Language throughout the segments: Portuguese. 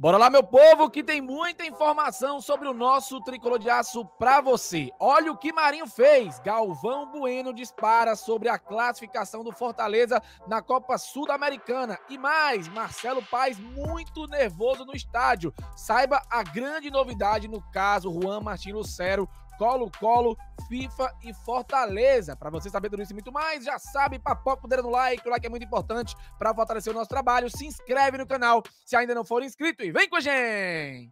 Bora lá, meu povo, que tem muita informação sobre o nosso tricolor de aço para você. Olha o que Marinho fez. Galvão Bueno dispara sobre a classificação do Fortaleza na Copa Sul-Americana. E mais, Marcelo Paes muito nervoso no estádio. Saiba a grande novidade no caso Juan Martin Lucero Colo-Colo, FIFA e Fortaleza. Para você saber tudo isso e muito mais, já sabe, papoca o dedo no like, o like é muito importante para fortalecer o nosso trabalho. Se inscreve no canal se ainda não for inscrito e vem com a gente!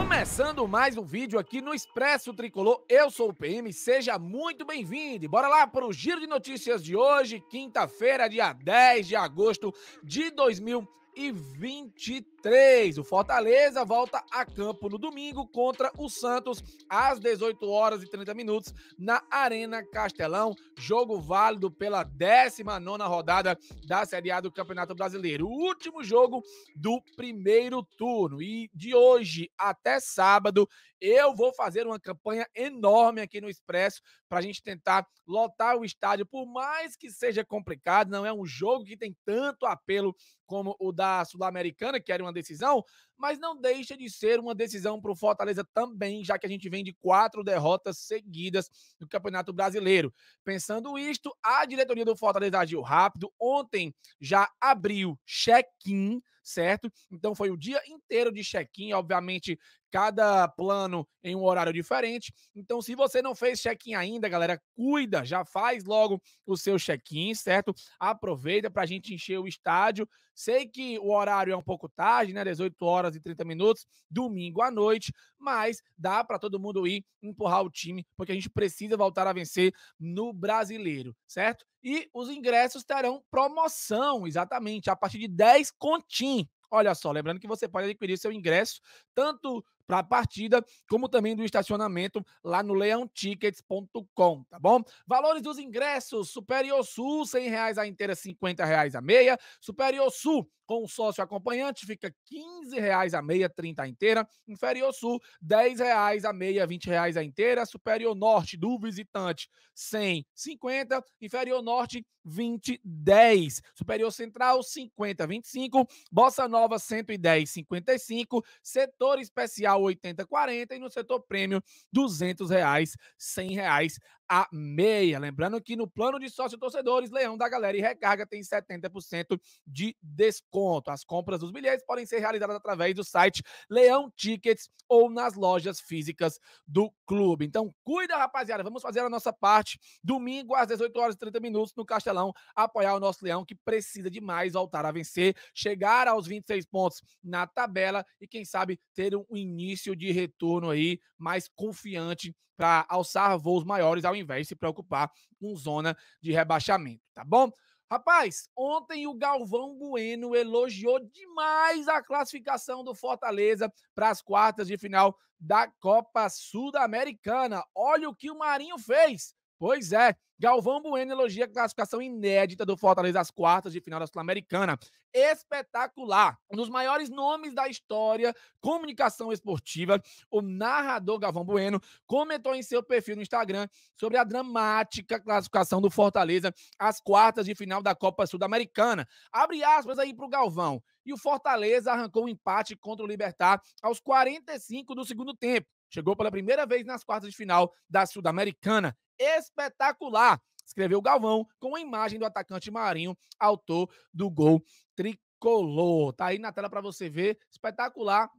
Começando mais um vídeo aqui no Expresso Tricolor, eu sou o PM, seja muito bem-vindo. Bora lá para o giro de notícias de hoje, quinta-feira, dia 10 de agosto de 2023 3. O Fortaleza volta a campo no domingo contra o Santos às 18 horas e 30 minutos na Arena Castelão. Jogo válido pela 19 rodada da Série A do Campeonato Brasileiro. O último jogo do primeiro turno. E de hoje até sábado, eu vou fazer uma campanha enorme aqui no Expresso para a gente tentar lotar o estádio, por mais que seja complicado, não é um jogo que tem tanto apelo como o da Sul-Americana, que era uma decisão, mas não deixa de ser uma decisão para o Fortaleza também, já que a gente vem de quatro derrotas seguidas no Campeonato Brasileiro. Pensando isto, a diretoria do Fortaleza agiu rápido. Ontem já abriu check-in, certo? Então foi o dia inteiro de check-in, obviamente cada plano em um horário diferente. Então, se você não fez check-in ainda, galera, cuida, já faz logo o seu check-in, certo? Aproveita para a gente encher o estádio. Sei que o horário é um pouco tarde, né? 18 horas e 30 minutos, domingo à noite, mas dá para todo mundo ir empurrar o time, porque a gente precisa voltar a vencer no Brasileiro, certo? E os ingressos terão promoção, exatamente, a partir de 10 continhos. Olha só, lembrando que você pode adquirir seu ingresso tanto para a partida, como também do estacionamento lá no leãotickets.com, tá bom? Valores dos ingressos, Superior Sul, 100 reais a inteira, 50 reais a meia, Superior Sul, com o sócio acompanhante, fica R$ reais a meia, 30 inteira. Inferior Sul, R$ reais a meia, 20 reais a inteira. Superior Norte do visitante, 150. Inferior Norte, 20, 10. Superior Central, 50, 25. Bossa Nova, 110, 55. Setor Especial, 80, 40. E no setor Prêmio, 200 reais, 100 reais a meia. Lembrando que no plano de sócio-torcedores, Leão da Galera e Recarga tem 70% de desconto. As compras dos bilhetes podem ser realizadas através do site Leão Tickets ou nas lojas físicas do clube. Então, cuida, rapaziada. Vamos fazer a nossa parte. Domingo, às 18 horas e 30 minutos, no Castelão, apoiar o nosso Leão, que precisa demais voltar a vencer, chegar aos 26 pontos na tabela e, quem sabe, ter um início de retorno aí mais confiante para alçar voos maiores ao invés de se preocupar com zona de rebaixamento, tá bom? Rapaz, ontem o Galvão Bueno elogiou demais a classificação do Fortaleza para as quartas de final da Copa Sul-Americana. Olha o que o Marinho fez. Pois é, Galvão Bueno elogia a classificação inédita do Fortaleza às quartas de final da Sul-Americana. Espetacular! Um dos maiores nomes da história, comunicação esportiva, o narrador Galvão Bueno comentou em seu perfil no Instagram sobre a dramática classificação do Fortaleza às quartas de final da Copa Sul-Americana. Abre aspas aí para o Galvão. E o Fortaleza arrancou um empate contra o Libertar aos 45 do segundo tempo. Chegou pela primeira vez nas quartas de final da Sul-Americana espetacular. Escreveu Galvão com a imagem do atacante Marinho, autor do gol tricolor. Tá aí na tela para você ver. Espetacular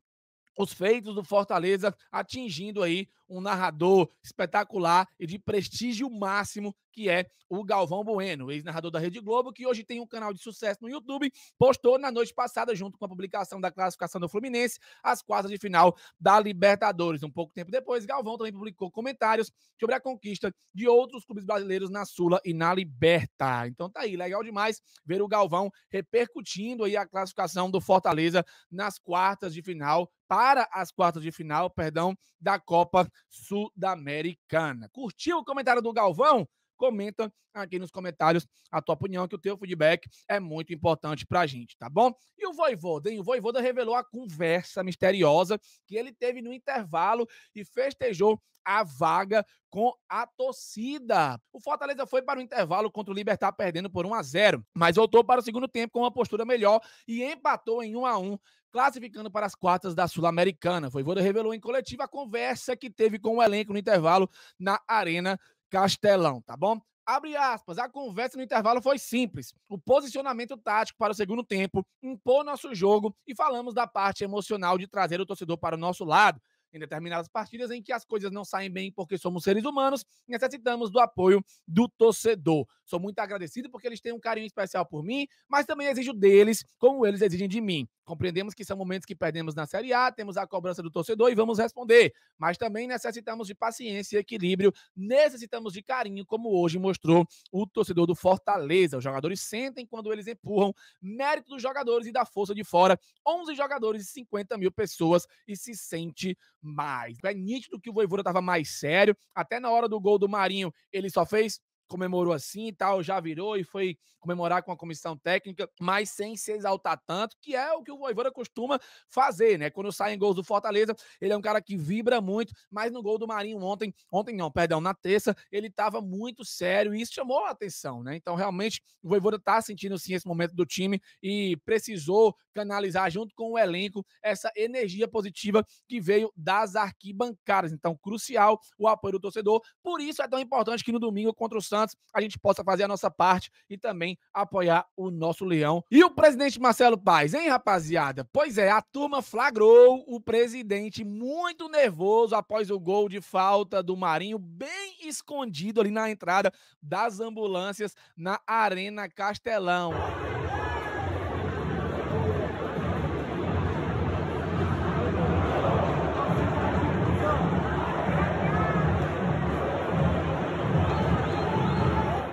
os feitos do Fortaleza atingindo aí um narrador espetacular e de prestígio máximo, que é o Galvão Bueno, ex-narrador da Rede Globo, que hoje tem um canal de sucesso no YouTube, postou na noite passada, junto com a publicação da classificação do Fluminense, as quartas de final da Libertadores. Um pouco tempo depois, Galvão também publicou comentários sobre a conquista de outros clubes brasileiros na Sula e na Liberta. Então tá aí, legal demais ver o Galvão repercutindo aí a classificação do Fortaleza nas quartas de final para as quartas de final, perdão, da Copa Sul-Americana. Curtiu o comentário do Galvão? Comenta aqui nos comentários a tua opinião, que o teu feedback é muito importante pra gente, tá bom? E o Voivoda, hein? O Voivoda revelou a conversa misteriosa que ele teve no intervalo e festejou a vaga com a torcida. O Fortaleza foi para o intervalo contra o Libertar perdendo por 1 a 0, mas voltou para o segundo tempo com uma postura melhor e empatou em 1 a 1, classificando para as quartas da Sul-Americana. Voivoda revelou em coletiva a conversa que teve com o elenco no intervalo na Arena Castelão, tá bom? Abre aspas, a conversa no intervalo foi simples. O posicionamento tático para o segundo tempo, impor nosso jogo e falamos da parte emocional de trazer o torcedor para o nosso lado em determinadas partidas em que as coisas não saem bem porque somos seres humanos e necessitamos do apoio do torcedor. Sou muito agradecido porque eles têm um carinho especial por mim, mas também exijo deles como eles exigem de mim. Compreendemos que são momentos que perdemos na Série A, temos a cobrança do torcedor e vamos responder, mas também necessitamos de paciência e equilíbrio, necessitamos de carinho, como hoje mostrou o torcedor do Fortaleza. Os jogadores sentem quando eles empurram, mérito dos jogadores e da força de fora. 11 jogadores e 50 mil pessoas e se sente mais. É nítido que o Voivoda estava mais sério. Até na hora do gol do Marinho, ele só fez comemorou assim e tal, já virou e foi comemorar com a comissão técnica, mas sem se exaltar tanto, que é o que o Voivoda costuma fazer, né? Quando saem gols do Fortaleza, ele é um cara que vibra muito, mas no gol do Marinho ontem, ontem não, perdão, na terça, ele estava muito sério e isso chamou a atenção, né? Então, realmente, o Voivoda está sentindo sim esse momento do time e precisou canalizar junto com o elenco essa energia positiva que veio das arquibancadas. Então, crucial o apoio do torcedor. Por isso é tão importante que no domingo contra o Santos, a gente possa fazer a nossa parte e também apoiar o nosso leão. E o presidente Marcelo Paz, hein, rapaziada? Pois é, a turma flagrou o presidente muito nervoso após o gol de falta do Marinho, bem escondido ali na entrada das ambulâncias na Arena Castelão.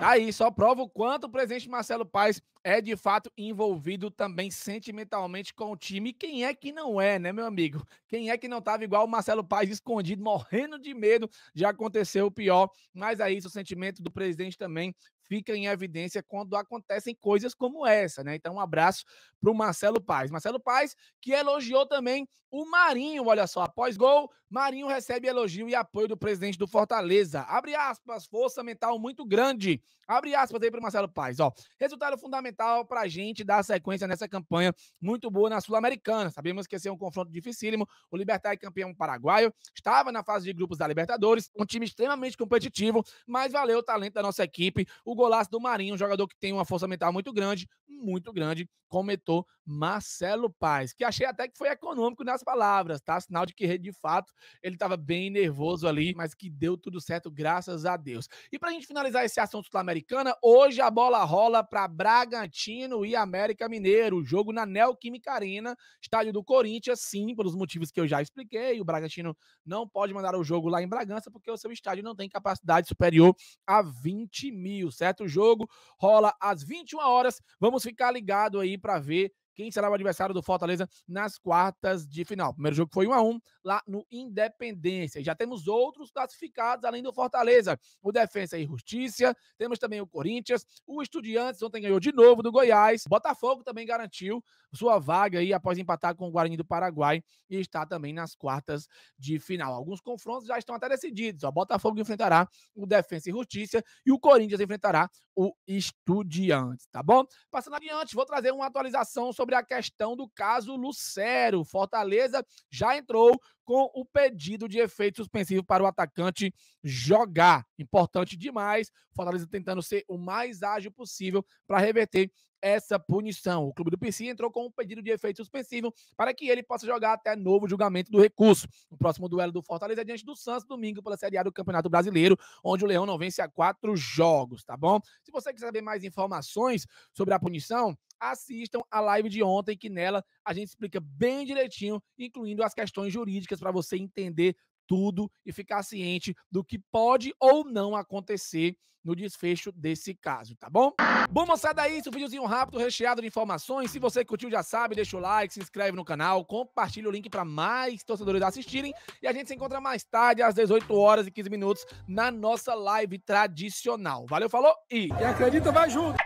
Tá aí, só prova o quanto o presidente Marcelo Paes é de fato envolvido também sentimentalmente com o time. Quem é que não é, né, meu amigo? Quem é que não tava igual o Marcelo Paes escondido, morrendo de medo de acontecer o pior? Mas aí, é o sentimento do presidente também fica em evidência quando acontecem coisas como essa, né? Então, um abraço para o Marcelo Paz. Marcelo Paz, que elogiou também o Marinho. Olha só, após gol, Marinho recebe elogio e apoio do presidente do Fortaleza. Abre aspas, força mental muito grande. Abre aspas aí para Marcelo Paz. Ó, resultado fundamental para a gente dar sequência nessa campanha muito boa na Sul-Americana. Sabemos que esse é um confronto dificílimo. O Libertar é campeão paraguaio, estava na fase de grupos da Libertadores, um time extremamente competitivo, mas valeu o talento da nossa equipe. O o golaço do Marinho, um jogador que tem uma força mental muito grande, muito grande, comentou Marcelo Paz, que achei até que foi econômico nas palavras, tá? Sinal de que, de fato, ele estava bem nervoso ali, mas que deu tudo certo, graças a Deus. E pra gente finalizar esse assunto sul-americana, hoje a bola rola para Bragantino e América Mineiro, jogo na Neoquímica Arena, estádio do Corinthians, sim, pelos motivos que eu já expliquei, o Bragantino não pode mandar o jogo lá em Bragança, porque o seu estádio não tem capacidade superior a 20 mil, certo? certo? O jogo rola às 21 horas. Vamos ficar ligado aí para ver quem será o adversário do Fortaleza nas quartas de final. Primeiro jogo foi 1 a 1 lá no Independência. já temos outros classificados além do Fortaleza. O Defensa e Justiça, temos também o Corinthians, o Estudiantes ontem ganhou de novo do Goiás. Botafogo também garantiu sua vaga aí após empatar com o Guarani do Paraguai e está também nas quartas de final. Alguns confrontos já estão até decididos. O Botafogo enfrentará o Defensa e Justiça e o Corinthians enfrentará o Estudiantes, tá bom? Passando adiante, vou trazer uma atualização sobre sobre a questão do caso Lucero. Fortaleza já entrou com o pedido de efeito suspensivo para o atacante jogar. Importante demais. Fortaleza tentando ser o mais ágil possível para reverter essa punição. O clube do PC entrou com um pedido de efeito suspensivo para que ele possa jogar até novo julgamento do recurso. O próximo duelo do Fortaleza é diante do Santos, domingo, pela Série A do Campeonato Brasileiro, onde o Leão não vence a quatro jogos, tá bom? Se você quiser saber mais informações sobre a punição, assistam a live de ontem, que nela a gente explica bem direitinho, incluindo as questões jurídicas, para você entender tudo e ficar ciente do que pode ou não acontecer no desfecho desse caso, tá bom? Bom, moçada, é isso. Um videozinho rápido, recheado de informações. Se você curtiu, já sabe, deixa o like, se inscreve no canal, compartilha o link para mais torcedores assistirem. E a gente se encontra mais tarde, às 18 horas e 15 minutos, na nossa live tradicional. Valeu, falou e. Quem acredita, vai junto!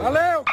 Valeu!